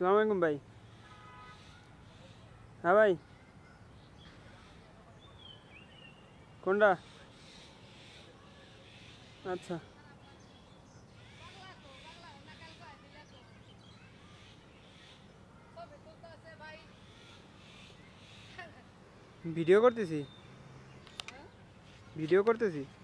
সালাম আলাইকুম ভাই হ্যাঁ ভাই কোনটা আচ্ছা ভিডিও করতেছি ভিডিও করতেছি